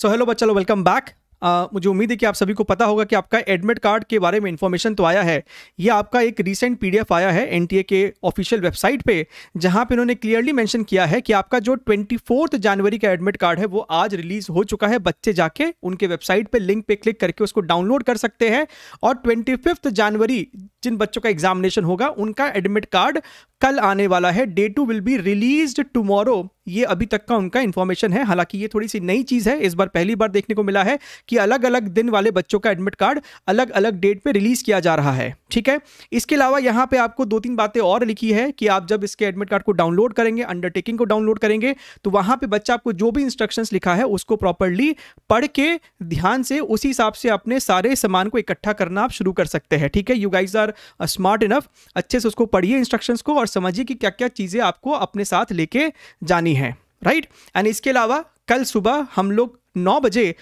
सो hello बच्चा welcome back मुझे उम्मीद है कि आप सभी को पता होगा कि आपका एडमिट कार्ड के बारे में इन्फॉर्मेशन तो आया है यह आपका एक रीसेंट पीडीएफ आया है एनटीए के ऑफिशियल वेबसाइट पे जहां पे इन्होंने क्लियरली मेंशन किया है कि आपका जो ट्वेंटी फोर्थ जनवरी का एडमिट कार्ड है वो आज रिलीज हो चुका है बच्चे जाके उनके वेबसाइट पर लिंक पे क्लिक करके उसको डाउनलोड कर सकते हैं और ट्वेंटी जनवरी जिन बच्चों का एग्जामिनेशन होगा उनका एडमिट कार्ड कल आने वाला है day two will be release tomorrow ये अभी तक का उनका इन्फॉर्मेशन है हालांकि ये थोड़ी सी नई चीज़ है इस बार पहली बार देखने को मिला है कि अलग अलग दिन वाले बच्चों का एडमिट कार्ड अलग अलग डेट पे रिलीज़ किया जा रहा है ठीक है इसके अलावा यहाँ पे आपको दो तीन बातें और लिखी है कि आप जब इसके एडमिट कार्ड को डाउनलोड करेंगे अंडरटेकिंग को डाउनलोड करेंगे तो वहाँ पे बच्चा आपको जो भी इंस्ट्रक्शंस लिखा है उसको प्रॉपरली पढ़ के ध्यान से उसी हिसाब से अपने सारे सामान को इकट्ठा करना आप शुरू कर सकते हैं ठीक है you guys are smart enough अच्छे से उसको पढ़िए इंस्ट्रक्शंस को और समझिए कि क्या क्या चीज़ें आपको अपने साथ लेके जानी है राइट एंड इसके अलावा कल सुबह हम लोग नौ बजे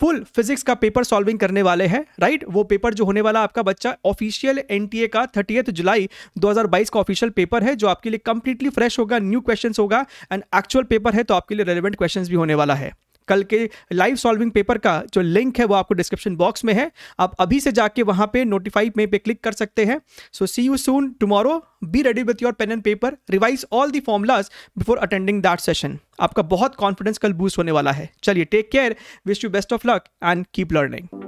फुल फिजिक्स का पेपर सॉल्विंग करने वाले हैं राइट वो पेपर जो होने वाला आपका बच्चा ऑफिशियल एन का थर्टीएथ जुलाई 2022 का ऑफिशियल पेपर है जो आपके लिए कंप्लीटली फ्रेश होगा न्यू क्वेश्चंस होगा एंड एक्चुअल पेपर है तो आपके लिए रेलिवेंट क्वेश्चंस भी होने वाला है कल के लाइव सॉल्विंग पेपर का जो लिंक है वो आपको डिस्क्रिप्शन बॉक्स में है आप अभी से जाके वहाँ पे नोटिफाई में पे क्लिक कर सकते हैं so see you soon tomorrow be ready with your pen and paper revise all the formulas before attending that session आपका बहुत कॉन्फिडेंस कल बूस्ट होने वाला है चलिए take care wish you best of luck and keep learning